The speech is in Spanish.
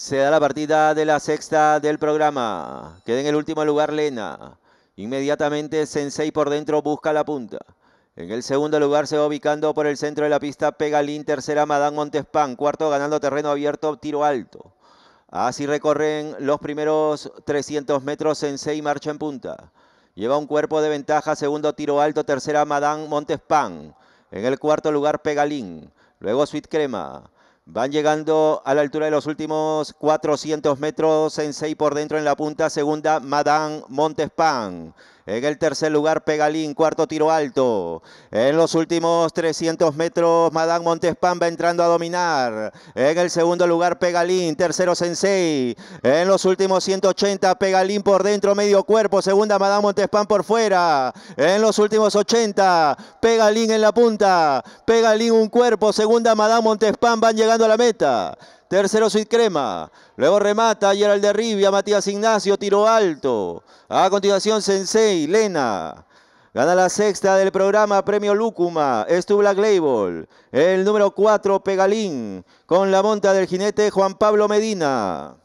Se da la partida de la sexta del programa. Queda en el último lugar Lena. Inmediatamente Sensei por dentro busca la punta. En el segundo lugar se va ubicando por el centro de la pista Pegalín. Tercera Madame Montespan. Cuarto ganando terreno abierto, tiro alto. Así recorren los primeros 300 metros Sensei marcha en punta. Lleva un cuerpo de ventaja, segundo tiro alto, tercera Madame Montespan. En el cuarto lugar Pegalín. Luego Sweet Crema. Van llegando a la altura de los últimos 400 metros, en 6 por dentro en la punta, segunda Madame Montespan. En el tercer lugar, Pegalín, cuarto tiro alto. En los últimos 300 metros, Madame Montespan va entrando a dominar. En el segundo lugar, Pegalín, tercero Sensei. En los últimos 180, Pegalín por dentro, medio cuerpo. Segunda, Madame Montespan por fuera. En los últimos 80, Pegalín en la punta. Pegalín un cuerpo. Segunda, Madame Montespan van llegando a la meta. Tercero Sweet Crema. Luego remata Gerald de Rivia, Matías Ignacio, tiro alto. A continuación Sensei, Lena. Gana la sexta del programa Premio Lúcuma, es Black Label. El número cuatro Pegalín, con la monta del jinete Juan Pablo Medina.